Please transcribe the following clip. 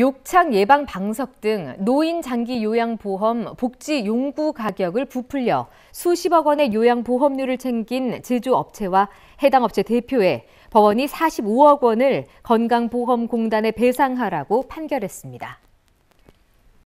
욕창 예방 방석 등 노인 장기 요양보험 복지 용구 가격을 부풀려 수십억 원의 요양보험료를 챙긴 제조업체와 해당 업체 대표에 법원이 45억 원을 건강보험공단에 배상하라고 판결했습니다.